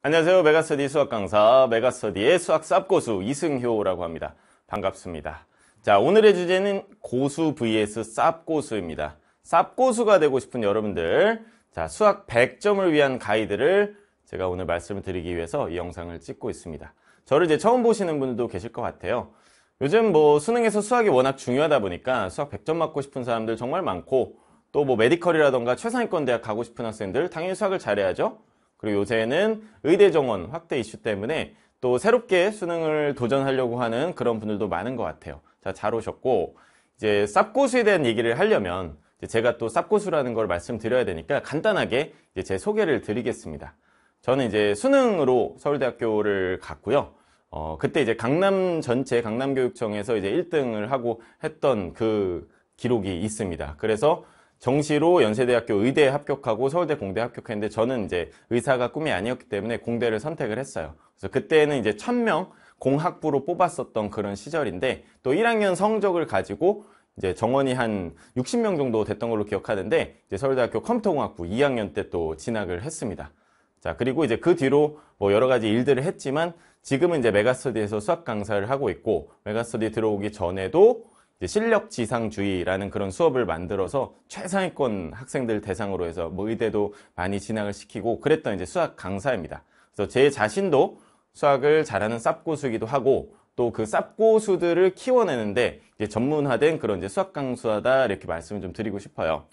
안녕하세요. 메가스터디 수학 강사, 메가스터디의 수학 쌉고수 이승효라고 합니다. 반갑습니다. 자, 오늘의 주제는 고수 vs 쌉고수입니다. 쌉고수가 되고 싶은 여러분들, 자, 수학 100점을 위한 가이드를 제가 오늘 말씀을 드리기 위해서 이 영상을 찍고 있습니다. 저를 이제 처음 보시는 분들도 계실 것 같아요. 요즘 뭐 수능에서 수학이 워낙 중요하다 보니까 수학 100점 맞고 싶은 사람들 정말 많고 또 뭐 메디컬이라던가 최상위권 대학 가고 싶은 학생들 당연히 수학을 잘해야죠. 그리고 요새는 의대 정원 확대 이슈 때문에 또 새롭게 수능을 도전하려고 하는 그런 분들도 많은 것 같아요. 자, 잘 오셨고 이제 쌉고수에 대한 얘기를 하려면 제가 또 쌉고수라는 걸 말씀드려야 되니까 간단하게 제 소개를 드리겠습니다. 저는 이제 수능으로 서울대학교를 갔고요. 어, 그때 이제 강남 전체 강남교육청에서 이제 1등을 하고 했던 그 기록이 있습니다. 그래서 정시로 연세대학교 의대에 합격하고 서울대 공대 합격했는데 저는 이제 의사가 꿈이 아니었기 때문에 공대를 선택을 했어요. 그래서 그때는 이제 1000명 공학부로 뽑았었던 그런 시절인데 또 1학년 성적을 가지고 이제 정원이 한 60명 정도 됐던 걸로 기억하는데 이제 서울대학교 컴퓨터공학부 2학년 때 또 진학을 했습니다. 자 그리고 이제 그 뒤로 뭐 여러 가지 일들을 했지만 지금은 이제 메가스터디에서 수학 강사를 하고 있고 메가스터디 들어오기 전에도 실력 지상주의라는 그런 수업을 만들어서 최상위권 학생들 대상으로 해서 뭐 의대도 많이 진학을 시키고 그랬던 이제 수학 강사입니다. 그래서 제 자신도 수학을 잘하는 쌉고수이기도 하고 또 그 쌉고수들을 키워내는데 이제 전문화된 그런 이제 수학 강수하다 이렇게 말씀을 좀 드리고 싶어요.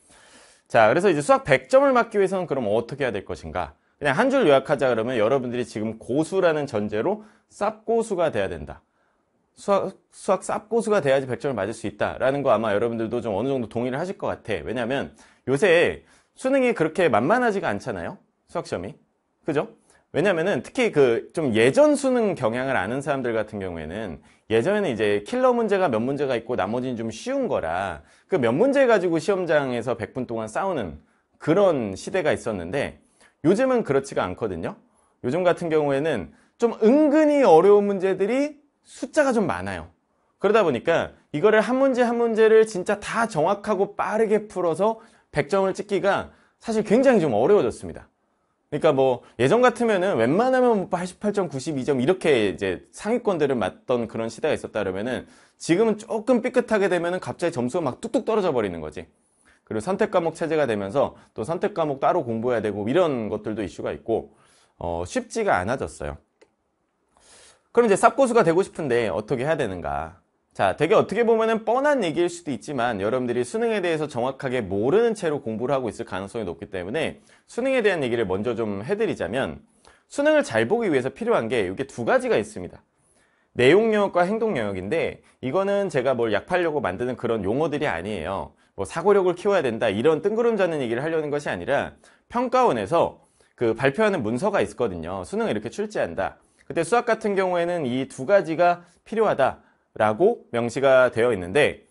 자, 그래서 이제 수학 100점을 맞기 위해서는 그럼 어떻게 해야 될 것인가? 그냥 한 줄 요약하자 그러면 여러분들이 지금 고수라는 전제로 쌉고수가 돼야 된다. 수학, 수학 쌉고수가 돼야지 100점을 맞을 수 있다라는 거 아마 여러분들도 좀 어느 정도 동의를 하실 것 같아. 왜냐면 하 요새 수능이 그렇게 만만하지가 않잖아요. 수학 시험이. 그죠? 왜냐면은 특히 그 좀 예전 수능 경향을 아는 사람들 같은 경우에는 예전에는 이제 킬러 문제가 몇 문제가 있고 나머지는 좀 쉬운 거라 그 몇 문제 가지고 시험장에서 100분 동안 싸우는 그런 시대가 있었는데 요즘은 그렇지가 않거든요. 요즘 같은 경우에는 좀 은근히 어려운 문제들이 숫자가 좀 많아요. 그러다 보니까 이거를 한 문제 한 문제를 진짜 다 정확하고 빠르게 풀어서 100점을 찍기가 사실 굉장히 좀 어려워졌습니다. 그러니까 뭐 예전 같으면은 웬만하면 88점, 뭐 92점 이렇게 이제 상위권들을 맞던 그런 시대가 있었다 그러면은 지금은 조금 삐끗하게 되면은 갑자기 점수가 막 뚝뚝 떨어져 버리는 거지. 그리고 선택 과목 체제가 되면서 또 선택 과목 따로 공부해야 되고 이런 것들도 이슈가 있고 어 쉽지가 않아졌어요. 그럼 이제 쌉고수가 되고 싶은데 어떻게 해야 되는가? 자, 되게 어떻게 보면 뻔한 얘기일 수도 있지만 여러분들이 수능에 대해서 정확하게 모르는 채로 공부를 하고 있을 가능성이 높기 때문에 수능에 대한 얘기를 먼저 좀 해드리자면 수능을 잘 보기 위해서 필요한 게 이게 두 가지가 있습니다. 내용 영역과 행동 영역인데 이거는 제가 뭘 약팔려고 만드는 그런 용어들이 아니에요. 뭐 사고력을 키워야 된다 이런 뜬구름 잡는 얘기를 하려는 것이 아니라 평가원에서 그 발표하는 문서가 있거든요. 수능을 이렇게 출제한다. 그때 수학 같은 경우에는 이 두 가지가 필요하다라고 명시가 되어 있는데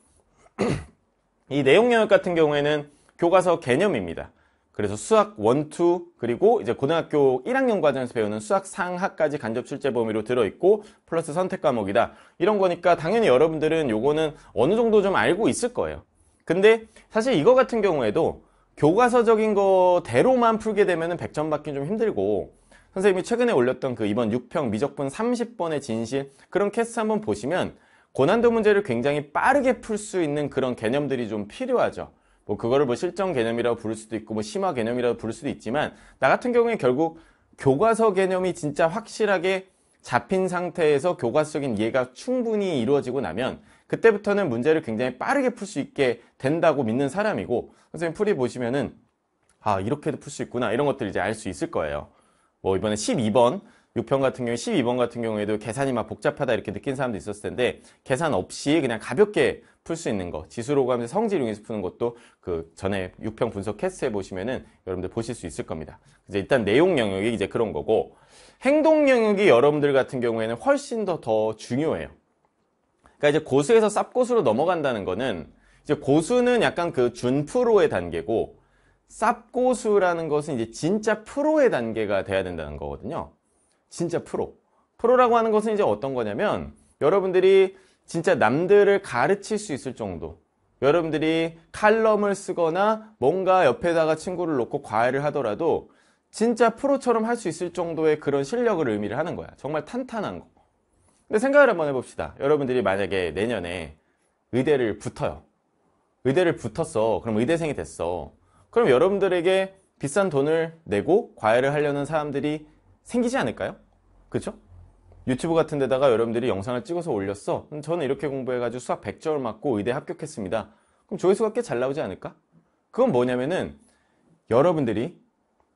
이 내용 영역 같은 경우에는 교과서 개념입니다. 그래서 수학 1, 2 그리고 이제 고등학교 1학년 과정에서 배우는 수학 상하까지 간접 출제 범위로 들어있고 플러스 선택 과목이다. 이런 거니까 당연히 여러분들은 요거는 어느 정도 좀 알고 있을 거예요. 근데 사실 이거 같은 경우에도 교과서적인 거대로만 풀게 되면 100점 받기좀 힘들고 선생님이 최근에 올렸던 그 이번 6평 미적분 30번의 진실 그런 캐스트 한번 보시면 고난도 문제를 굉장히 빠르게 풀 수 있는 그런 개념들이 좀 필요하죠. 뭐 그거를 뭐실전 개념이라고 부를 수도 있고 뭐 심화 개념이라고 부를 수도 있지만 나 같은 경우에 결국 교과서 개념이 진짜 확실하게 잡힌 상태에서 교과서적인 이해가 충분히 이루어지고 나면 그때부터는 문제를 굉장히 빠르게 풀 수 있게 된다고 믿는 사람이고 선생님 풀이 보시면은 아 이렇게도 풀 수 있구나 이런 것들 이제 알 수 있을 거예요. 뭐 이번에 12번 6편 같은 경우에 12번 같은 경우에도 계산이 막 복잡하다 이렇게 느낀 사람도 있었을 텐데 계산 없이 그냥 가볍게 풀 수 있는 거 지수로 가면서 성질 이용해서 푸는 것도 그 전에 6평 분석 캐스트해 보시면은 여러분들 보실 수 있을 겁니다. 이제 일단 내용 영역이 이제 그런 거고 행동 영역이 여러분들 같은 경우에는 훨씬 더 더 중요해요. 그러니까 이제 고수에서 쌉고수로 넘어간다는 거는 이제 고수는 약간 그 준프로의 단계고 쌉고수라는 것은 이제 진짜 프로의 단계가 돼야 된다는 거거든요. 진짜 프로. 프로라고 하는 것은 이제 어떤 거냐면 여러분들이 진짜 남들을 가르칠 수 있을 정도. 여러분들이 칼럼을 쓰거나 뭔가 옆에다가 친구를 놓고 과외를 하더라도 진짜 프로처럼 할 수 있을 정도의 그런 실력을 의미를 하는 거야. 정말 탄탄한 거. 근데 생각을 한번 해봅시다. 여러분들이 만약에 내년에 의대를 붙어요. 의대를 붙었어. 그럼 의대생이 됐어. 그럼 여러분들에게 비싼 돈을 내고 과외를 하려는 사람들이 생기지 않을까요? 그죠? 유튜브 같은 데다가 여러분들이 영상을 찍어서 올렸어. 저는 이렇게 공부해가지고 수학 100점을 맞고 의대 합격했습니다. 그럼 조회수가 꽤 잘 나오지 않을까? 그건 뭐냐면은 여러분들이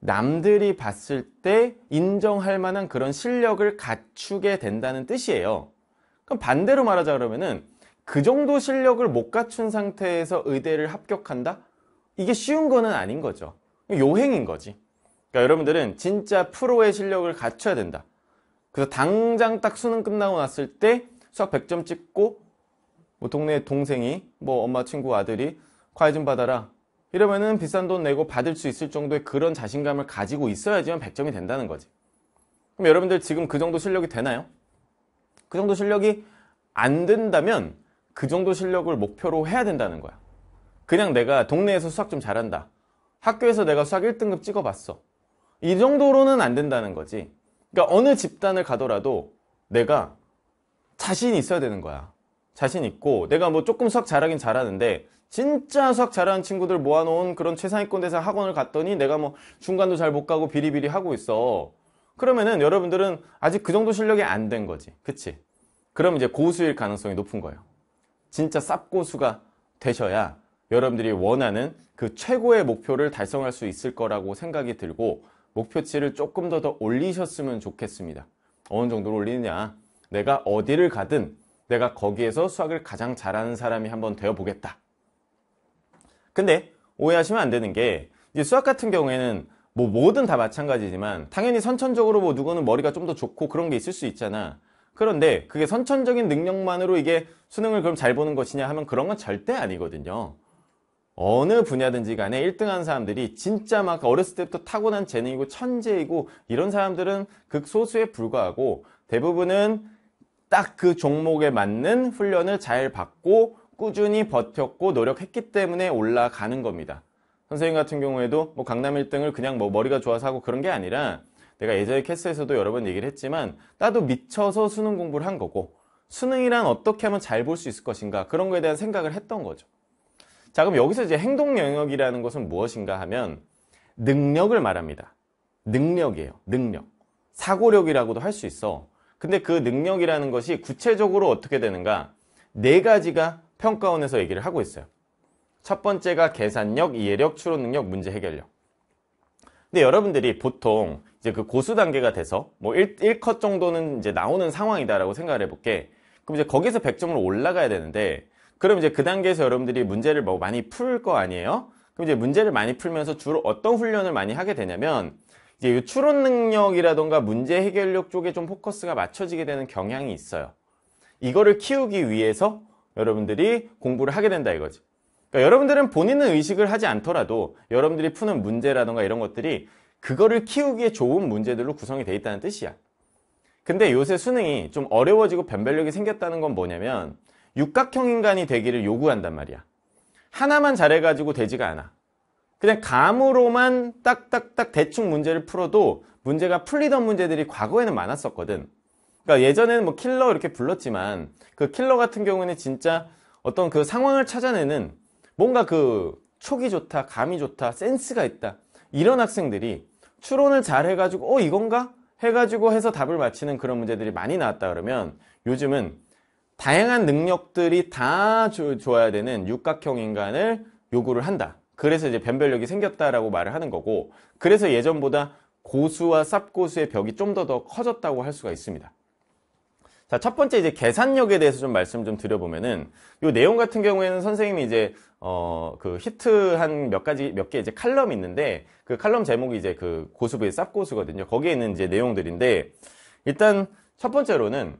남들이 봤을 때 인정할 만한 그런 실력을 갖추게 된다는 뜻이에요. 그럼 반대로 말하자 그러면은 그 정도 실력을 못 갖춘 상태에서 의대를 합격한다? 이게 쉬운 거는 아닌 거죠. 요행인 거지. 그러니까 여러분들은 진짜 프로의 실력을 갖춰야 된다. 그래서 당장 딱 수능 끝나고 났을 때 수학 100점 찍고 뭐 동네 동생이 뭐 엄마 친구 아들이 과외 좀 받아라 이러면은 비싼 돈 내고 받을 수 있을 정도의 그런 자신감을 가지고 있어야지만 100점이 된다는 거지 그럼 여러분들 지금 그 정도 실력이 되나요? 그 정도 실력이 안 된다면 그 정도 실력을 목표로 해야 된다는 거야 그냥 내가 동네에서 수학 좀 잘한다. 학교에서 내가 수학 1등급 찍어봤어. 이 정도로는 안 된다는 거지. 그러니까 어느 집단을 가더라도 내가 자신이 있어야 되는 거야. 자신 있고 내가 뭐 조금 수학 잘하긴 잘하는데 진짜 수학 잘하는 친구들 모아놓은 그런 최상위권 대상 학원을 갔더니 내가 뭐 중간도 잘 못 가고 비리비리 하고 있어. 그러면은 여러분들은 아직 그 정도 실력이 안 된 거지. 그치? 그럼 이제 고수일 가능성이 높은 거예요. 진짜 쌉고수가 되셔야 여러분들이 원하는 그 최고의 목표를 달성할 수 있을 거라고 생각이 들고 목표치를 조금 더 더 올리셨으면 좋겠습니다. 어느 정도로 올리느냐 내가 어디를 가든 내가 거기에서 수학을 가장 잘하는 사람이 한번 되어보겠다. 근데 오해하시면 안 되는 게 수학 같은 경우에는 뭐 뭐든 다 마찬가지지만 당연히 선천적으로 뭐 누구는 머리가 좀 더 좋고 그런 게 있을 수 있잖아. 그런데 그게 선천적인 능력만으로 이게 수능을 그럼 잘 보는 것이냐 하면 그런 건 절대 아니거든요. 어느 분야든지 간에 1등한 사람들이 진짜 막 어렸을 때부터 타고난 재능이고 천재이고 이런 사람들은 극소수에 불과하고 대부분은 딱 그 종목에 맞는 훈련을 잘 받고 꾸준히 버텼고 노력했기 때문에 올라가는 겁니다. 선생님 같은 경우에도 뭐 강남 1등을 그냥 뭐 머리가 좋아서 하고 그런 게 아니라 내가 예전에 캐스에서도 여러 번 얘기를 했지만 나도 미쳐서 수능 공부를 한 거고 수능이란 어떻게 하면 잘 볼 수 있을 것인가 그런 거에 대한 생각을 했던 거죠. 자 그럼 여기서 이제 행동 영역이라는 것은 무엇인가 하면 능력을 말합니다. 능력이에요. 능력. 사고력이라고도 할 수 있어. 근데 그 능력이라는 것이 구체적으로 어떻게 되는가? 네 가지가 평가원에서 얘기를 하고 있어요. 첫 번째가 계산력, 이해력, 추론 능력, 문제 해결력. 근데 여러분들이 보통 이제 그 고수 단계가 돼서 뭐 1, 1컷 정도는 이제 나오는 상황이다라고 생각을 해볼게. 그럼 이제 거기서 100점으로 올라가야 되는데 그럼 이제 그 단계에서 여러분들이 문제를 뭐 많이 풀 거 아니에요? 그럼 이제 문제를 많이 풀면서 주로 어떤 훈련을 많이 하게 되냐면 이제 이 추론 능력이라던가 문제 해결력 쪽에 좀 포커스가 맞춰지게 되는 경향이 있어요. 이거를 키우기 위해서 여러분들이 공부를 하게 된다 이거지. 그러니까 여러분들은 본인은 의식을 하지 않더라도 여러분들이 푸는 문제라던가 이런 것들이 그거를 키우기에 좋은 문제들로 구성이 돼 있다는 뜻이야. 근데 요새 수능이 좀 어려워지고 변별력이 생겼다는 건 뭐냐면 육각형 인간이 되기를 요구한단 말이야. 하나만 잘해가지고 되지가 않아. 그냥 감으로만 딱딱딱 대충 문제를 풀어도 문제가 풀리던 문제들이 과거에는 많았었거든. 그러니까 예전에는 뭐 킬러 이렇게 불렀지만 그 킬러 같은 경우는 진짜 어떤 그 상황을 찾아내는 뭔가 그 촉이 좋다, 감이 좋다, 센스가 있다 이런 학생들이 추론을 잘 해가지고 어 이건가? 해가지고 해서 답을 맞히는 그런 문제들이 많이 나왔다 그러면 요즘은 다양한 능력들이 다좋아야 되는 육각형 인간을 요구를 한다. 그래서 이제 변별력이 생겼다라고 말을 하는 거고 그래서 예전보다 고수와 쌉고수의 벽이 좀 더 더 커졌다고 할 수가 있습니다. 자, 첫 번째 이제 계산력에 대해서 좀 말씀 좀 드려보면은 요 내용 같은 경우에는 선생님이 이제 어그 히트한 몇 가지 몇 개 이제 칼럼이 있는데 그 칼럼 제목이 이제 그 고수 부 s 쌉고수거든요. 거기에 있는 이제 내용들인데 일단 첫 번째로는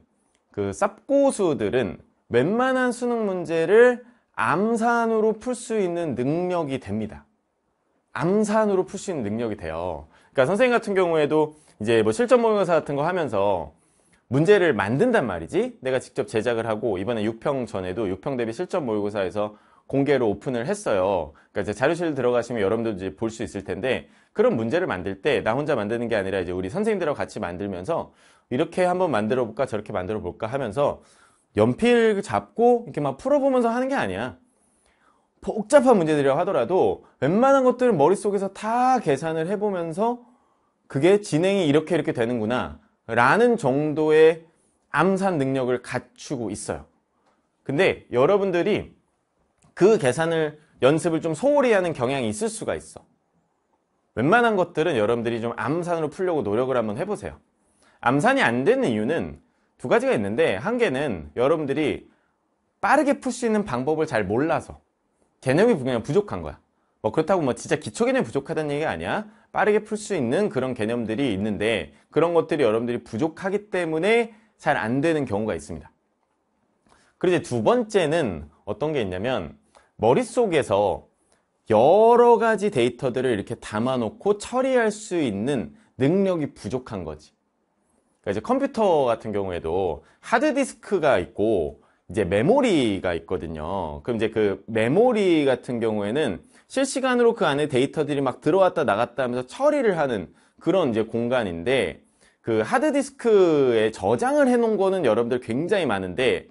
그 쌉고수들은 웬만한 수능 문제를 암산으로 풀 수 있는 능력이 됩니다. 암산으로 풀 수 있는 능력이 돼요. 그러니까 선생님 같은 경우에도 이제 뭐 실전 모의고사 같은 거 하면서 문제를 만든단 말이지 내가 직접 제작을 하고 이번에 6평 전에도 6평 대비 실전 모의고사에서 공개로 오픈을 했어요. 그러니까 이제 자료실 들어가시면 여러분도 볼 수 있을 텐데 그런 문제를 만들 때 나 혼자 만드는 게 아니라 이제 우리 선생님들하고 같이 만들면서 이렇게 한번 만들어 볼까 저렇게 만들어 볼까 하면서 연필 잡고 이렇게 막 풀어보면서 하는 게 아니야. 복잡한 문제들이라 고 하더라도 웬만한 것들은 머릿속에서 다 계산을 해보면서 그게 진행이 이렇게 이렇게 되는구나 라는 정도의 암산 능력을 갖추고 있어요. 근데 여러분들이 그 계산을 연습을 좀 소홀히 하는 경향이 있을 수가 있어 웬만한 것들은 여러분들이 좀 암산으로 풀려고 노력을 한번 해보세요 암산이 안 되는 이유는 두 가지가 있는데 한 개는 여러분들이 빠르게 풀 수 있는 방법을 잘 몰라서 개념이 그냥 부족한 거야 뭐 그렇다고 뭐 진짜 기초 개념이 부족하다는 얘기가 아니야 빠르게 풀 수 있는 그런 개념들이 있는데 그런 것들이 여러분들이 부족하기 때문에 잘 안 되는 경우가 있습니다 그리고 이제 두 번째는 어떤 게 있냐면 머릿속에서 여러 가지 데이터들을 이렇게 담아놓고 처리할 수 있는 능력이 부족한 거지. 그러니까 이제 컴퓨터 같은 경우에도 하드디스크가 있고 이제 메모리가 있거든요. 그럼 이제 그 메모리 같은 경우에는 실시간으로 그 안에 데이터들이 막 들어왔다 나갔다 하면서 처리를 하는 그런 이제 공간인데 그 하드디스크에 저장을 해놓은 거는 여러분들 굉장히 많은데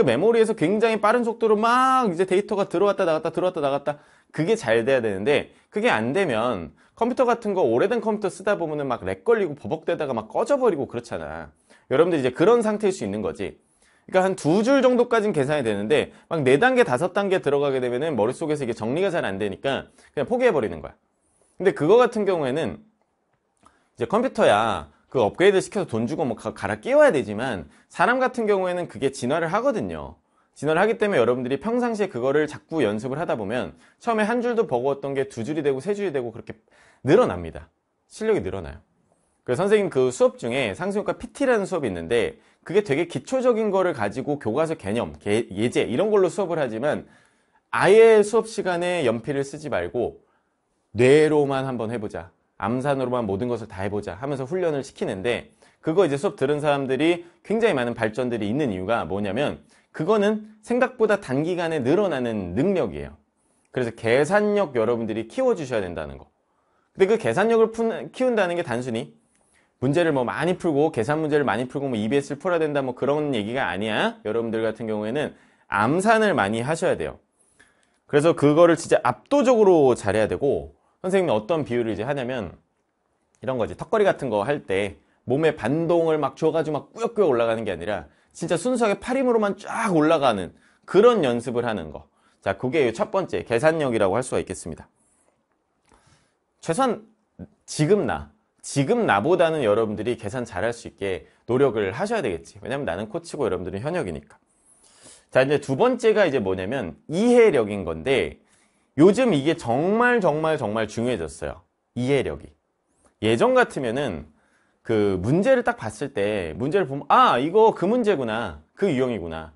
그 메모리에서 굉장히 빠른 속도로 막 이제 데이터가 들어왔다 나갔다 들어왔다 나갔다 그게 잘 돼야 되는데 그게 안 되면 컴퓨터 같은 거 오래된 컴퓨터 쓰다 보면은 막 렉 걸리고 버벅대다가 막 꺼져버리고 그렇잖아 여러분들 이제 그런 상태일 수 있는 거지 그러니까 한 두 줄 정도까지는 계산이 되는데 막 네 단계 다섯 단계 들어가게 되면은 머릿속에서 이게 정리가 잘 안 되니까 그냥 포기해 버리는 거야 근데 그거 같은 경우에는 이제 컴퓨터야 그 업그레이드 시켜서 돈 주고 뭐 갈아 끼워야 되지만 사람 같은 경우에는 그게 진화를 하거든요. 진화를 하기 때문에 여러분들이 평상시에 그거를 자꾸 연습을 하다 보면 처음에 한 줄도 버거웠던 게 두 줄이 되고 세 줄이 되고 그렇게 늘어납니다. 실력이 늘어나요. 그래서 선생님 그 수업 중에 상승효과 PT라는 수업이 있는데 그게 되게 기초적인 거를 가지고 교과서 개념, 개, 예제 이런 걸로 수업을 하지만 아예 수업 시간에 연필을 쓰지 말고 뇌로만 한번 해보자. 암산으로만 모든 것을 다 해보자 하면서 훈련을 시키는데 그거 이제 수업 들은 사람들이 굉장히 많은 발전들이 있는 이유가 뭐냐면 그거는 생각보다 단기간에 늘어나는 능력이에요. 그래서 계산력 여러분들이 키워주셔야 된다는 거. 근데 그 계산력을 푼, 키운다는 게 단순히 문제를 뭐 많이 풀고 계산 문제를 많이 풀고 뭐 EBS를 풀어야 된다 뭐 그런 얘기가 아니야. 여러분들 같은 경우에는 암산을 많이 하셔야 돼요. 그래서 그거를 진짜 압도적으로 잘해야 되고 선생님은 어떤 비유를 이제 하냐면 이런 거지 턱걸이 같은 거 할 때 몸에 반동을 막 줘가지고 막 꾸역꾸역 올라가는 게 아니라 진짜 순수하게 팔 힘으로만 쫙 올라가는 그런 연습을 하는 거. 자, 그게 첫 번째 계산력이라고 할 수가 있겠습니다. 최소한 지금 나, 지금 나보다는 여러분들이 계산 잘 할 수 있게 노력을 하셔야 되겠지. 왜냐면 나는 코치고 여러분들은 현역이니까. 자, 이제 두 번째가 이제 뭐냐면 이해력인 건데 요즘 이게 정말 정말 정말 중요해졌어요. 이해력이. 예전 같으면은 그 문제를 딱 봤을 때 문제를 보면 아 이거 그 문제구나 그 유형이구나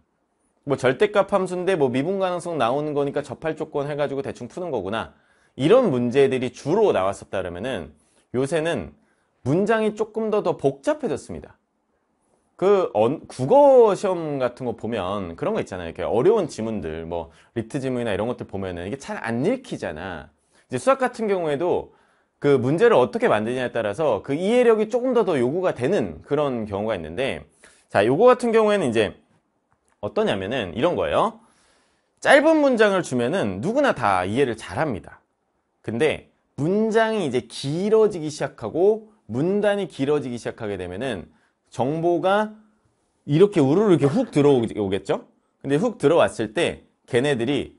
뭐 절대값 함수인데 뭐 미분 가능성 나오는 거니까 접할 조건 해가지고 대충 푸는 거구나 이런 문제들이 주로 나왔었다 그러면은 요새는 문장이 조금 더 더 복잡해졌습니다 그 어, 국어 시험 같은 거 보면 그런 거 있잖아요. 이렇게 어려운 지문들, 뭐 리트 지문이나 이런 것들 보면은 이게 잘 안 읽히잖아. 이제 수학 같은 경우에도 그 문제를 어떻게 만드냐에 따라서 그 이해력이 조금 더 더 요구가 되는 그런 경우가 있는데 자, 요거 같은 경우에는 이제 어떠냐면은 이런 거예요. 짧은 문장을 주면은 누구나 다 이해를 잘 합니다. 근데 문장이 이제 길어지기 시작하고 문단이 길어지기 시작하게 되면은 정보가 이렇게 우르르 이렇게 훅 들어오겠죠? 근데 훅 들어왔을 때 걔네들이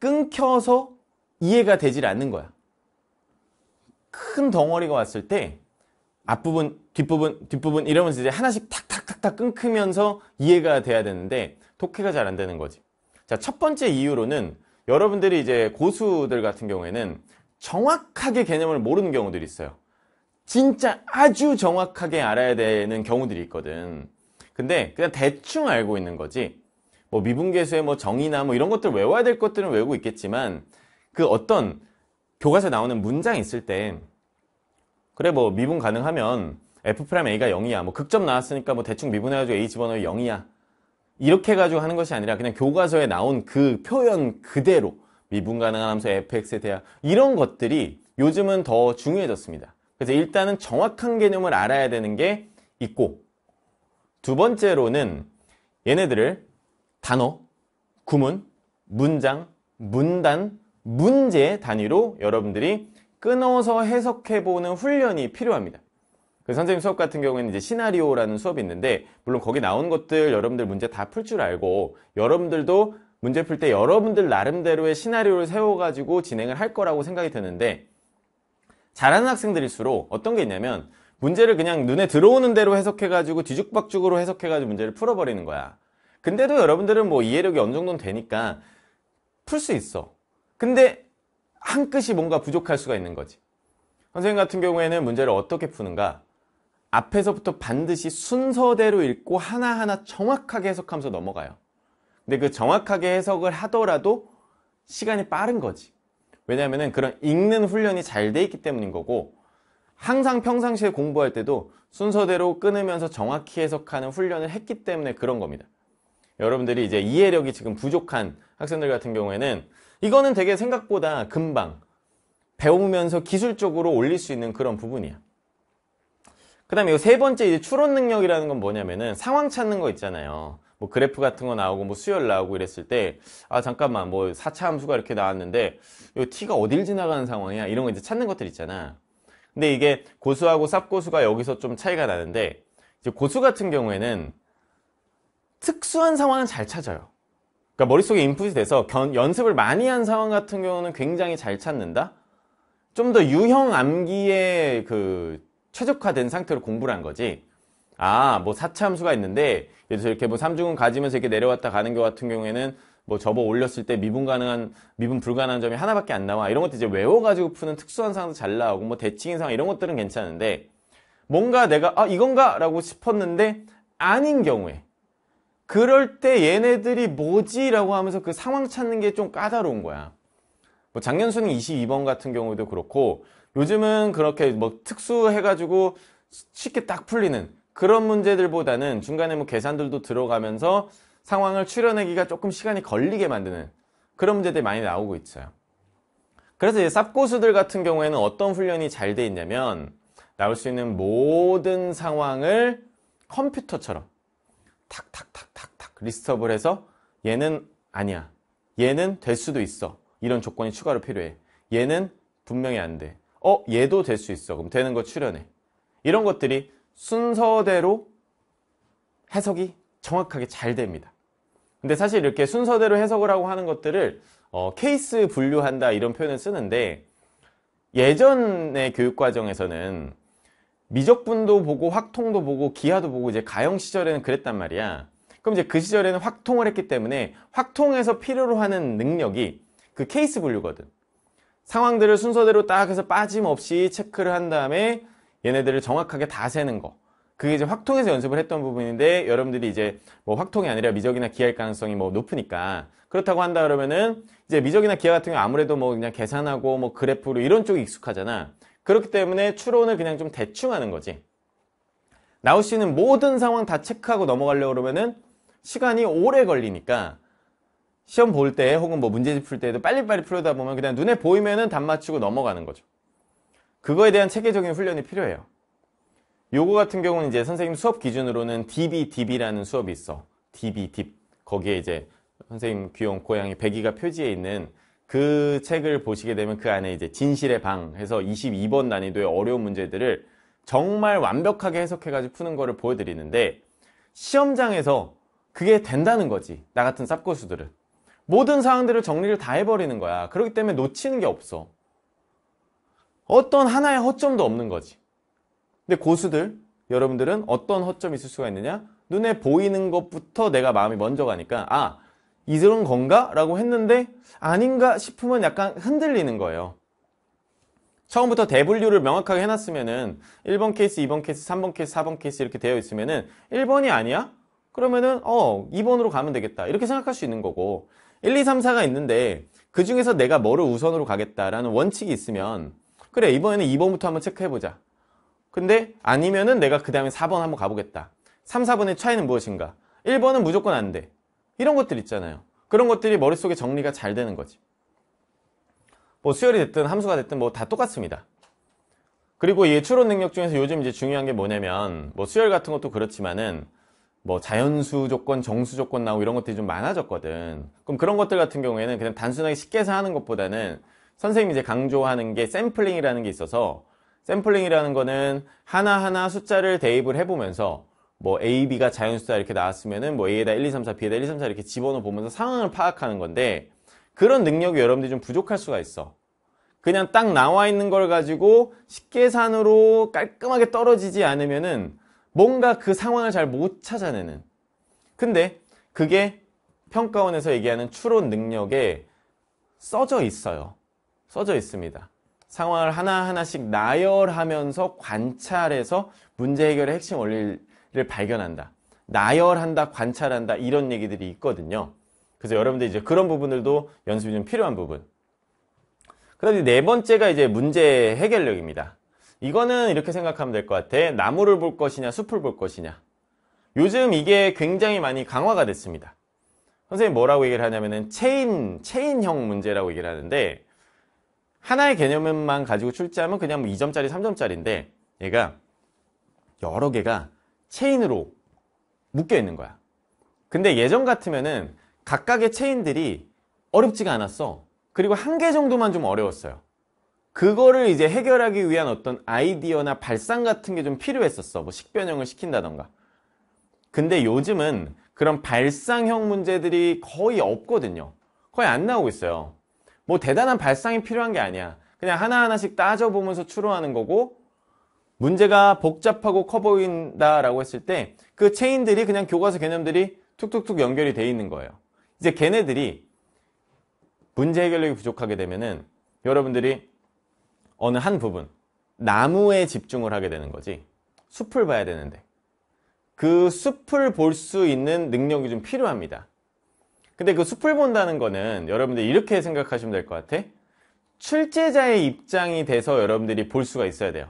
끊겨서 이해가 되질 않는 거야. 큰 덩어리가 왔을 때 앞부분, 뒷부분, 뒷부분 이러면서 이제 하나씩 탁탁탁탁 끊기면서 이해가 돼야 되는데 독해가 잘 안 되는 거지. 자, 첫 번째 이유로는 여러분들이 이제 고수들 같은 경우에는 정확하게 개념을 모르는 경우들이 있어요. 진짜 아주 정확하게 알아야 되는 경우들이 있거든. 근데 그냥 대충 알고 있는 거지. 뭐 미분계수의 뭐 정의나 뭐 이런 것들 외워야 될 것들은 외우고 있겠지만 그 어떤 교과서에 나오는 문장이 있을 때 그래 뭐 미분 가능하면 F'A가 0이야. 뭐 극점 나왔으니까 뭐 대충 미분해가지고 A 집어넣어 0이야. 이렇게 해 가지고 하는 것이 아니라 그냥 교과서에 나온 그 표현 그대로 미분 가능한 함수 fx에 대한 이런 것들이 요즘은 더 중요해졌습니다. 그래서 일단은 정확한 개념을 알아야 되는 게 있고 두 번째로는 얘네들을 단어, 구문, 문장, 문단, 문제 단위로 여러분들이 끊어서 해석해보는 훈련이 필요합니다. 그 선생님 수업 같은 경우에는 이제 시나리오라는 수업이 있는데 물론 거기 나온 것들 여러분들 문제 다 풀 줄 알고 여러분들도 문제 풀 때 여러분들 나름대로의 시나리오를 세워가지고 진행을 할 거라고 생각이 드는데 잘하는 학생들일수록 어떤 게 있냐면 문제를 그냥 눈에 들어오는 대로 해석해가지고 뒤죽박죽으로 해석해가지고 문제를 풀어버리는 거야. 근데도 여러분들은 뭐 이해력이 어느 정도는 되니까 풀 수 있어. 근데 한 끗이 뭔가 부족할 수가 있는 거지. 선생님 같은 경우에는 문제를 어떻게 푸는가? 앞에서부터 반드시 순서대로 읽고 하나하나 정확하게 해석하면서 넘어가요. 근데 그 정확하게 해석을 하더라도 시간이 빠른 거지. 왜냐하면 그런 읽는 훈련이 잘 돼 있기 때문인 거고 항상 평상시에 공부할 때도 순서대로 끊으면서 정확히 해석하는 훈련을 했기 때문에 그런 겁니다. 여러분들이 이제 이해력이 지금 부족한 학생들 같은 경우에는 이거는 되게 생각보다 금방 배우면서 기술적으로 올릴 수 있는 그런 부분이야. 그 다음에 세 번째 이제 추론 능력이라는 건 뭐냐면은 상황 찾는 거 있잖아요. 뭐 그래프 같은 거 나오고 뭐 수열 나오고 이랬을 때 아 잠깐만 뭐 4차 함수가 이렇게 나왔는데 이 t가 어딜 지나가는 상황이야 이런 거 이제 찾는 것들 있잖아 근데 이게 고수하고 쌉고수가 여기서 좀 차이가 나는데 이제 고수 같은 경우에는 특수한 상황은 잘 찾아요 그러니까 머릿속에 인풋이 돼서 견, 연습을 많이 한 상황 같은 경우는 굉장히 잘 찾는다 좀 더 유형 암기에 그 최적화된 상태로 공부를 한 거지 아뭐 4차 함수가 있는데 그래서 이렇게 뭐 삼중은 가지면서 이렇게 내려왔다 가는 것 같은 경우에는 뭐 접어 올렸을 때 미분 가능한 미분 불가능한 점이 하나밖에 안 나와 이런 것도 이제 외워가지고 푸는 특수한 상황도 잘 나오고 뭐 대칭인 상황 이런 것들은 괜찮은데 뭔가 내가 아 이건가라고 싶었는데 아닌 경우에 그럴 때 얘네들이 뭐지라고 하면서 그 상황 찾는 게 좀 까다로운 거야. 뭐 작년 수능 22번 같은 경우도 그렇고 요즘은 그렇게 뭐 특수해가지고 쉽게 딱 풀리는 그런 문제들보다는 중간에 뭐 계산들도 들어가면서 상황을 출려하기가 조금 시간이 걸리게 만드는 그런 문제들이 많이 나오고 있어요. 그래서 이제 쌉고수들 같은 경우에는 어떤 훈련이 잘 돼 있냐면 나올 수 있는 모든 상황을 컴퓨터처럼 탁탁탁탁탁 리스트업을 해서 얘는 아니야. 얘는 될 수도 있어. 이런 조건이 추가로 필요해. 얘는 분명히 안 돼. 어, 얘도 될 수 있어. 그럼 되는 거 출연해. 이런 것들이 순서대로 해석이 정확하게 잘 됩니다. 근데 사실 이렇게 순서대로 해석을 하고 하는 것들을 어, 케이스 분류한다 이런 표현을 쓰는데 예전의 교육과정에서는 미적분도 보고 확통도 보고 기하도 보고 이제 가형 시절에는 그랬단 말이야. 그럼 이제 그 시절에는 확통을 했기 때문에 확통에서 필요로 하는 능력이 그 케이스 분류거든. 상황들을 순서대로 딱 해서 빠짐없이 체크를 한 다음에 얘네들을 정확하게 다 세는 거 그게 이제 확통에서 연습을 했던 부분인데 여러분들이 이제 뭐 확통이 아니라 미적이나 기하일 가능성이 뭐 높으니까 그렇다고 한다 그러면은 이제 미적이나 기하 같은 경우 아무래도 뭐 그냥 계산하고 뭐 그래프로 이런 쪽이 익숙하잖아 그렇기 때문에 추론을 그냥 좀 대충 하는 거지 나우 씨는 모든 상황 다 체크하고 넘어가려고 그러면은 시간이 오래 걸리니까 시험 볼 때 혹은 뭐 문제집 풀 때에도 빨리빨리 풀다 보면 그냥 눈에 보이면은 답 맞추고 넘어가는 거죠 그거에 대한 체계적인 훈련이 필요해요 요거 같은 경우는 이제 선생님 수업 기준으로는 DB, DB라는 수업이 있어 DB, DB 거기에 이제 선생님 귀여운 고양이 배기가 표지에 있는 그 책을 보시게 되면 그 안에 이제 진실의 방 해서 22번 난이도의 어려운 문제들을 정말 완벽하게 해석해가지고 푸는 거를 보여드리는데 시험장에서 그게 된다는 거지 나 같은 쌉고수들은 모든 사항들을 정리를 다 해버리는 거야 그렇기 때문에 놓치는 게 없어 어떤 하나의 허점도 없는 거지. 근데 고수들, 여러분들은 어떤 허점이 있을 수가 있느냐? 눈에 보이는 것부터 내가 마음이 먼저 가니까 아, 이런 건가? 라고 했는데 아닌가 싶으면 약간 흔들리는 거예요. 처음부터 대분류를 명확하게 해놨으면은 1번 케이스, 2번 케이스, 3번 케이스, 4번 케이스 이렇게 되어 있으면은 1번이 아니야? 그러면은 어 2번으로 가면 되겠다 이렇게 생각할 수 있는 거고 1, 2, 3, 4가 있는데 그 중에서 내가 뭐를 우선으로 가겠다라는 원칙이 있으면 그래 이번에는 2번부터 한번 체크해보자 근데 아니면은 내가 그 다음에 4번 한번 가보겠다 3, 4번의 차이는 무엇인가 1번은 무조건 안돼 이런 것들 있잖아요 그런 것들이 머릿속에 정리가 잘 되는 거지 뭐 수열이 됐든 함수가 됐든 뭐 다 똑같습니다 그리고 예 추론 능력 중에서 요즘 이제 중요한 게 뭐냐면 뭐 수열 같은 것도 그렇지만은 뭐 자연수 조건, 정수 조건 나오고 이런 것들이 좀 많아졌거든. 그럼 그런 것들 같은 경우에는 그냥 단순하게 쉽게 해서 하는 것보다는 선생님이 이제 강조하는 게 샘플링이라는 게 있어서 샘플링이라는 거는 하나하나 숫자를 대입을 해보면서 뭐 A, B가 자연수다 이렇게 나왔으면은 뭐 A에다 1, 2, 3, 4, B에다 1, 2, 3, 4 이렇게 집어넣어 보면서 상황을 파악하는 건데 그런 능력이 여러분들이 좀 부족할 수가 있어. 그냥 딱 나와 있는 걸 가지고 식계산으로 깔끔하게 떨어지지 않으면은 뭔가 그 상황을 잘 못 찾아내는. 근데 그게 평가원에서 얘기하는 추론 능력에 써져 있어요. 써져 있습니다. 상황을 하나하나씩 나열하면서 관찰해서 문제 해결의 핵심 원리를 발견한다. 나열한다, 관찰한다 이런 얘기들이 있거든요. 그래서 여러분들 이제 그런 부분들도 연습이 좀 필요한 부분. 그다음에 네 번째가 이제 문제 해결력입니다. 이거는 이렇게 생각하면 될 것 같아. 나무를 볼 것이냐, 숲을 볼 것이냐. 요즘 이게 굉장히 많이 강화가 됐습니다. 선생님 뭐라고 얘기를 하냐면은 체인 체인형 문제라고 얘기를 하는데 하나의 개념만 가지고 출제하면 그냥 뭐 2점짜리, 3점짜리인데 얘가 여러 개가 체인으로 묶여 있는 거야. 근데 예전 같으면은 각각의 체인들이 어렵지가 않았어. 그리고 한 개 정도만 좀 어려웠어요. 그거를 이제 해결하기 위한 어떤 아이디어나 발상 같은 게 좀 필요했었어. 뭐 식변형을 시킨다던가. 근데 요즘은 그런 발상형 문제들이 거의 없거든요. 거의 안 나오고 있어요. 뭐 대단한 발상이 필요한 게 아니야. 그냥 하나하나씩 따져보면서 추론하는 거고 문제가 복잡하고 커 보인다라고 했을 때 그 체인들이 그냥 교과서 개념들이 툭툭툭 연결이 돼 있는 거예요. 이제 걔네들이 문제 해결력이 부족하게 되면은 여러분들이 어느 한 부분 나무에 집중을 하게 되는 거지 숲을 봐야 되는데 그 숲을 볼 수 있는 능력이 좀 필요합니다. 근데 그 숲을 본다는 거는 여러분들 이렇게 생각하시면 될 것 같아. 출제자의 입장이 돼서 여러분들이 볼 수가 있어야 돼요.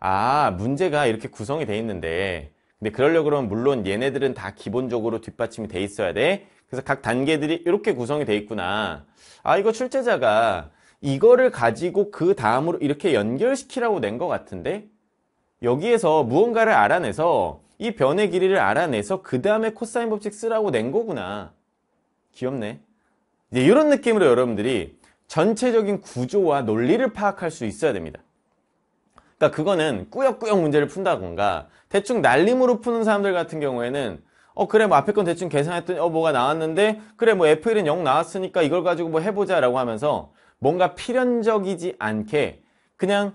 아, 문제가 이렇게 구성이 돼 있는데 근데 그러려고 그러면 물론 얘네들은 다 기본적으로 뒷받침이 돼 있어야 돼. 그래서 각 단계들이 이렇게 구성이 돼 있구나. 아, 이거 출제자가 이거를 가지고 그 다음으로 이렇게 연결시키라고 낸 것 같은데 여기에서 무언가를 알아내서 이 변의 길이를 알아내서 그 다음에 코사인 법칙 쓰라고 낸 거구나. 귀엽네. 이제 이런 느낌으로 여러분들이 전체적인 구조와 논리를 파악할 수 있어야 됩니다. 그러니까 그거는 꾸역꾸역 문제를 푼다던가 대충 날림으로 푸는 사람들 같은 경우에는 어 그래 뭐 앞에 건 대충 계산했더니 어 뭐가 나왔는데 그래 뭐 F1은 0 나왔으니까 이걸 가지고 뭐 해보자 라고 하면서 뭔가 필연적이지 않게 그냥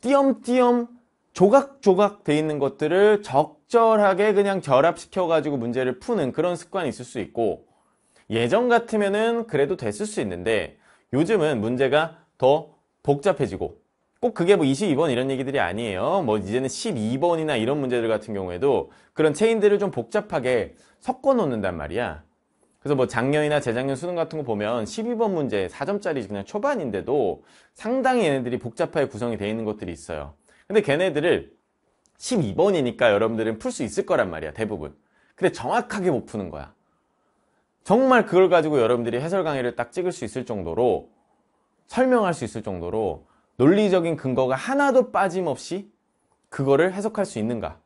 띄엄띄엄 조각조각 돼 있는 것들을 적절하게 그냥 결합시켜 가지고 문제를 푸는 그런 습관이 있을 수 있고 예전 같으면은 그래도 됐을 수 있는데 요즘은 문제가 더 복잡해지고 꼭 그게 뭐 22번 이런 얘기들이 아니에요. 뭐 이제는 12번이나 이런 문제들 같은 경우에도 그런 체인들을 좀 복잡하게 섞어 놓는단 말이야. 그래서 뭐 작년이나 재작년 수능 같은 거 보면 12번 문제 4점짜리 그냥 초반인데도 상당히 얘네들이 복잡하게 구성이 되어 있는 것들이 있어요. 근데 걔네들을 12번이니까 여러분들은 풀 수 있을 거란 말이야, 대부분. 근데 정확하게 못 푸는 거야. 정말 그걸 가지고 여러분들이 해설 강의를 딱 찍을 수 있을 정도로 설명할 수 있을 정도로 논리적인 근거가 하나도 빠짐없이 그거를 해석할 수 있는가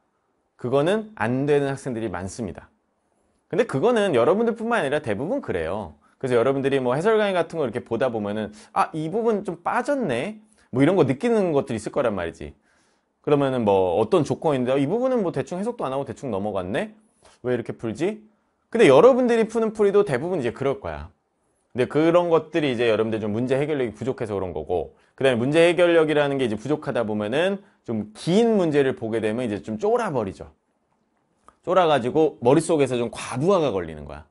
그거는 안 되는 학생들이 많습니다 근데 그거는 여러분들뿐만 아니라 대부분 그래요 그래서 여러분들이 뭐 해설 강의 같은 거 이렇게 보다 보면은 아 이 부분 좀 빠졌네 뭐 이런 거 느끼는 것들이 있을 거란 말이지 그러면은 뭐 어떤 조건인데 어, 이 부분은 뭐 대충 해석도 안 하고 대충 넘어갔네 왜 이렇게 풀지 근데 여러분들이 푸는 풀이도 대부분 이제 그럴 거야. 근데 그런 것들이 이제 여러분들 좀 문제 해결력이 부족해서 그런 거고, 그 다음에 문제 해결력이라는 게 이제 부족하다 보면은 좀 긴 문제를 보게 되면 이제 좀 쫄아버리죠. 쫄아가지고 머릿속에서 좀 과부하가 걸리는 거야.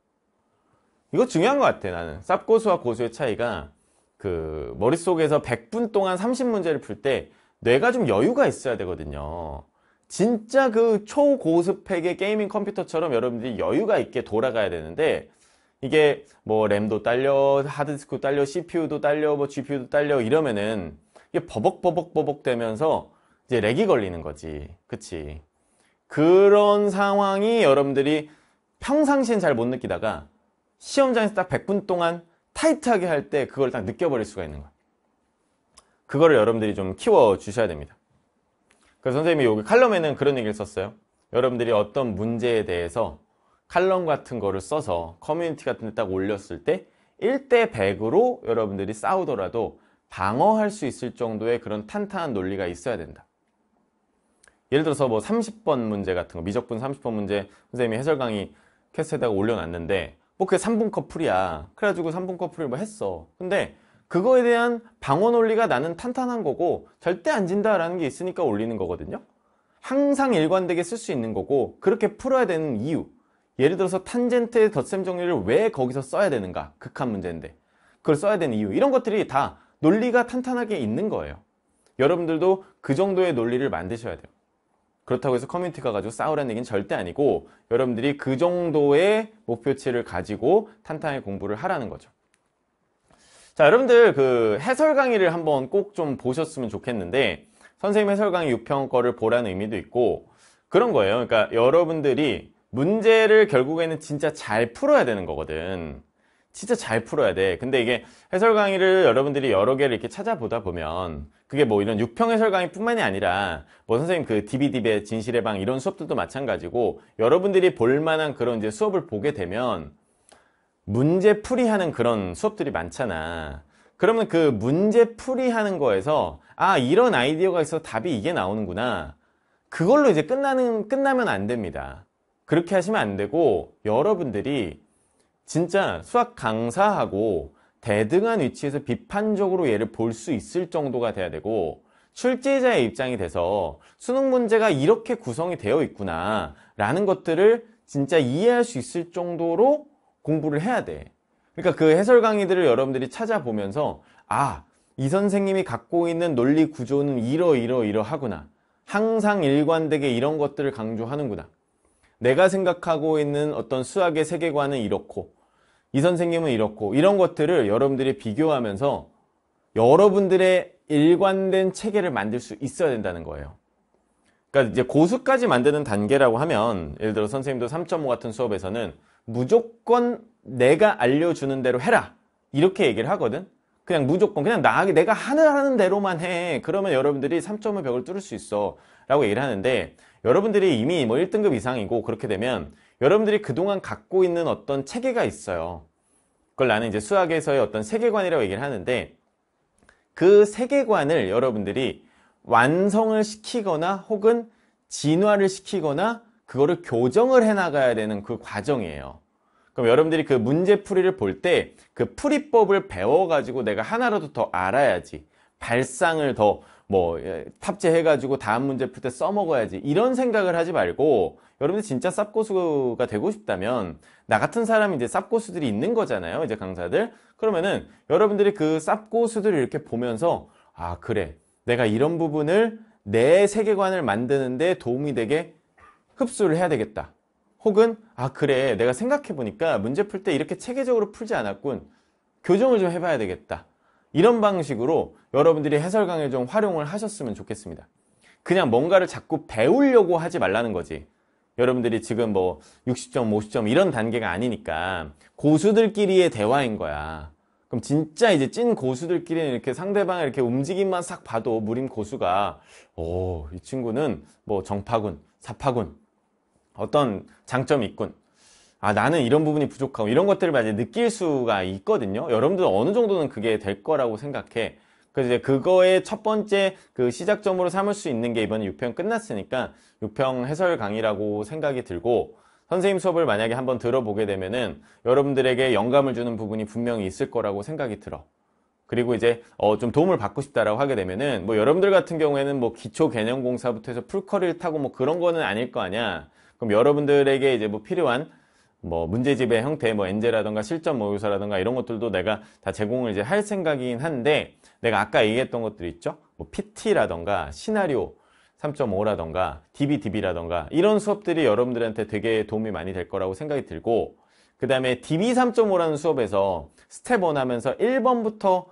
이거 중요한 것 같아, 나는. 쌉고수와 고수의 차이가 그 머릿속에서 100분 동안 30문제를 풀 때 뇌가 좀 여유가 있어야 되거든요. 진짜 그 초고스펙의 게이밍 컴퓨터처럼 여러분들이 여유가 있게 돌아가야 되는데 이게 뭐 램도 딸려 하드디스크 딸려 CPU도 딸려 뭐 GPU도 딸려 이러면은 이게 버벅버벅버벅 되면서 이제 렉이 걸리는 거지 그치 그런 상황이 여러분들이 평상시엔 잘 못 느끼다가 시험장에서 딱 100분 동안 타이트하게 할 때 그걸 딱 느껴버릴 수가 있는 거야 그거를 여러분들이 좀 키워주셔야 됩니다 그 선생님이 여기 칼럼에는 그런 얘기를 썼어요. 여러분들이 어떤 문제에 대해서 칼럼 같은 거를 써서 커뮤니티 같은 데 딱 올렸을 때 1대 100으로 여러분들이 싸우더라도 방어할 수 있을 정도의 그런 탄탄한 논리가 있어야 된다. 예를 들어서 뭐 30번 문제 같은 거, 미적분 30번 문제 선생님이 해설 강의 캐스트에다가 올려놨는데 뭐 그게 3분 커플이야. 그래가지고 3분 커플을 뭐 했어. 근데 그거에 대한 방어 논리가 나는 탄탄한 거고 절대 안 진다라는 게 있으니까 올리는 거거든요 항상 일관되게 쓸 수 있는 거고 그렇게 풀어야 되는 이유 예를 들어서 탄젠트의 덧셈 정리를 왜 거기서 써야 되는가 극한 문제인데 그걸 써야 되는 이유 이런 것들이 다 논리가 탄탄하게 있는 거예요 여러분들도 그 정도의 논리를 만드셔야 돼요 그렇다고 해서 커뮤니티가 가지고 싸우라는 얘기는 절대 아니고 여러분들이 그 정도의 목표치를 가지고 탄탄하게 공부를 하라는 거죠 자 여러분들 그 해설 강의를 한번 꼭 좀 보셨으면 좋겠는데 선생님 해설 강의 6편 거를 보라는 의미도 있고 그런 거예요 그러니까 여러분들이 문제를 결국에는 진짜 잘 풀어야 되는 거거든 진짜 잘 풀어야 돼 근데 이게 해설 강의를 여러분들이 여러 개를 이렇게 찾아보다 보면 그게 뭐 이런 6평 해설 강의 뿐만이 아니라 뭐 선생님 그 디비디베 진실의 방 이런 수업들도 마찬가지고 여러분들이 볼만한 그런 이제 수업을 보게 되면 문제 풀이하는 그런 수업들이 많잖아 그러면 그 문제 풀이하는 거에서 아 이런 아이디어가 있어 답이 이게 나오는구나 그걸로 이제 끝나는 끝나면 안 됩니다 그렇게 하시면 안 되고 여러분들이 진짜 수학 강사하고 대등한 위치에서 비판적으로 얘를 볼 수 있을 정도가 돼야 되고 출제자의 입장이 돼서 수능 문제가 이렇게 구성이 되어 있구나 라는 것들을 진짜 이해할 수 있을 정도로 공부를 해야 돼. 그러니까 그 해설 강의들을 여러분들이 찾아보면서 아, 이 선생님이 갖고 있는 논리 구조는 이러 이러 이러하구나. 항상 일관되게 이런 것들을 강조하는구나. 내가 생각하고 있는 어떤 수학의 세계관은 이렇고 이 선생님은 이렇고 이런 것들을 여러분들이 비교하면서 여러분들의 일관된 체계를 만들 수 있어야 된다는 거예요. 그러니까 이제 고수까지 만드는 단계라고 하면 예를 들어 선생님도 3.5 같은 수업에서는 무조건 내가 알려주는 대로 해라 이렇게 얘기를 하거든 그냥 무조건 그냥 나 내가 하늘하는 대로만 해 그러면 여러분들이 3.5 벽을 뚫을 수 있어 라고 얘기를 하는데 여러분들이 이미 뭐 1등급 이상이고 그렇게 되면 여러분들이 그동안 갖고 있는 어떤 체계가 있어요 그걸 나는 이제 수학에서의 어떤 세계관이라고 얘기를 하는데 그 세계관을 여러분들이 완성을 시키거나 혹은 진화를 시키거나 그거를 교정을 해나가야 되는 그 과정이에요. 그럼 여러분들이 그 문제풀이를 볼 때 그 풀이법을 배워가지고 내가 하나라도 더 알아야지 발상을 더뭐 예, 탑재해가지고 다음 문제 풀 때 써먹어야지 이런 생각을 하지 말고 여러분들 진짜 쌉고수가 되고 싶다면 나 같은 사람이 이제 쌉고수들이 있는 거잖아요 이제 강사들 그러면은 여러분들이 그 쌉고수들을 이렇게 보면서 아 그래 내가 이런 부분을 내 세계관을 만드는데 도움이 되게 흡수를 해야 되겠다. 혹은 아 그래 내가 생각해보니까 문제 풀 때 이렇게 체계적으로 풀지 않았군. 교정을 좀 해봐야 되겠다. 이런 방식으로 여러분들이 해설 강의 좀 활용을 하셨으면 좋겠습니다. 그냥 뭔가를 자꾸 배우려고 하지 말라는 거지. 여러분들이 지금 뭐 60점, 50점 이런 단계가 아니니까 고수들끼리의 대화인 거야. 그럼 진짜 이제 찐 고수들끼리는 이렇게 상대방의 이렇게 움직임만 싹 봐도 무림 고수가 오, 이 친구는 뭐 정파군, 사파군 어떤 장점이 있군. 아, 나는 이런 부분이 부족하고 이런 것들을 많이 느낄 수가 있거든요. 여러분들 어느 정도는 그게 될 거라고 생각해. 그래서 이제 그거의 첫 번째 그 시작점으로 삼을 수 있는 게 이번에 6평 끝났으니까 6평 해설 강의라고 생각이 들고 선생님 수업을 만약에 한번 들어보게 되면은 여러분들에게 영감을 주는 부분이 분명히 있을 거라고 생각이 들어. 그리고 이제 어좀 도움을 받고 싶다라고 하게 되면은 뭐 여러분들 같은 경우에는 뭐 기초 개념 공사부터 해서 풀커리를 타고 뭐 그런 거는 아닐 거 아니야. 그럼 여러분들에게 이제 뭐 필요한 뭐 문제집의 형태, 뭐 엔제라든가 실전 모의사라든가 이런 것들도 내가 다 제공을 이제 할 생각이긴 한데 내가 아까 얘기했던 것들 있죠? 뭐 PT라든가 시나리오 3.5라든가 DBDB라든가 이런 수업들이 여러분들한테 되게 도움이 많이 될 거라고 생각이 들고 그 다음에 DB 3.5라는 수업에서 스텝 1 하면서 1번부터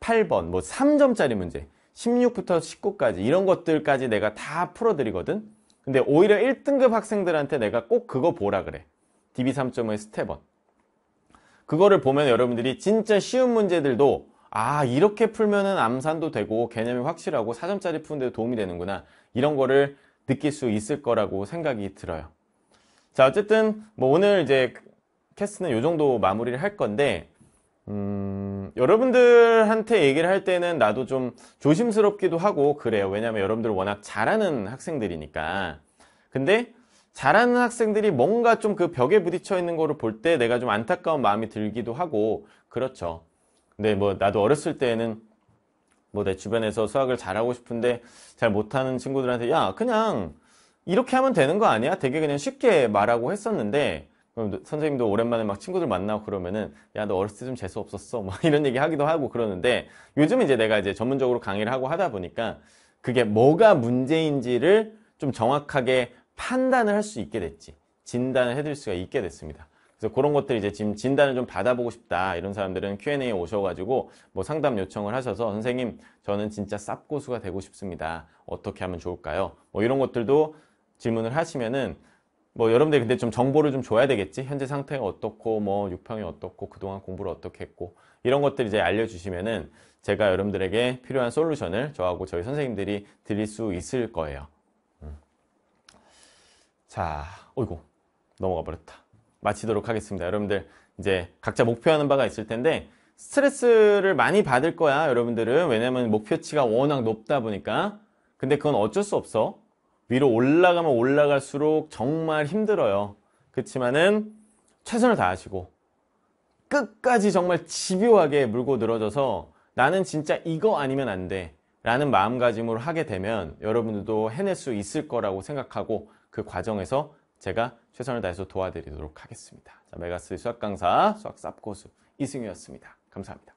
8번 뭐 3점짜리 문제 16부터 19까지 이런 것들까지 내가 다 풀어드리거든 근데 오히려 1등급 학생들한테 내가 꼭 그거 보라 그래. DB 3.5의 스텝원. 그거를 보면 여러분들이 진짜 쉬운 문제들도 아 이렇게 풀면은 암산도 되고 개념이 확실하고 4점짜리 푸는데 도움이 도 되는구나 이런 거를 느낄 수 있을 거라고 생각이 들어요 자 어쨌든 뭐 오늘 이제 캐스트는 이 정도 마무리를 할 건데 음, 여러분들한테 얘기를 할 때는 나도 좀 조심스럽기도 하고 그래요. 왜냐면 여러분들 워낙 잘하는 학생들이니까. 근데 잘하는 학생들이 뭔가 좀 그 벽에 부딪혀 있는 거를 볼 때 내가 좀 안타까운 마음이 들기도 하고 그렇죠. 근데 뭐 나도 어렸을 때는 뭐 내 주변에서 수학을 잘하고 싶은데 잘 못하는 친구들한테 야 그냥 이렇게 하면 되는 거 아니야? 되게 그냥 쉽게 말하고 했었는데 그럼 선생님도 오랜만에 막 친구들 만나고 그러면은 야 너 어렸을 때 좀 재수 없었어 막 이런 얘기 하기도 하고 그러는데 요즘 이제 내가 이제 전문적으로 강의를 하고 하다 보니까 그게 뭐가 문제인지를 좀 정확하게 판단을 할 수 있게 됐지 진단을 해드릴 수가 있게 됐습니다. 그래서 그런 것들 이제 지금 진단을 좀 받아보고 싶다 이런 사람들은 Q&A에 오셔가지고 뭐 상담 요청을 하셔서 선생님 저는 진짜 쌉고수가 되고 싶습니다. 어떻게 하면 좋을까요? 뭐 이런 것들도 질문을 하시면은 뭐 여러분들 근데 좀 정보를 좀 줘야 되겠지 현재 상태가 어떻고 뭐 육평이 어떻고 그동안 공부를 어떻게 했고 이런 것들 이제 알려주시면은 제가 여러분들에게 필요한 솔루션을 저하고 저희 선생님들이 드릴 수 있을 거예요 음. 자 어이구 넘어가 버렸다 마치도록 하겠습니다 여러분들 이제 각자 목표하는 바가 있을 텐데 스트레스를 많이 받을 거야 여러분들은 왜냐면 목표치가 워낙 높다 보니까 근데 그건 어쩔 수 없어 위로 올라가면 올라갈수록 정말 힘들어요. 그렇지만은 최선을 다하시고 끝까지 정말 집요하게 물고 늘어져서 나는 진짜 이거 아니면 안 돼. 라는 마음가짐으로 하게 되면 여러분들도 해낼 수 있을 거라고 생각하고 그 과정에서 제가 최선을 다해서 도와드리도록 하겠습니다. 자, 메가스 수학 강사, 수학 쌉고수 이승유였습니다. 감사합니다.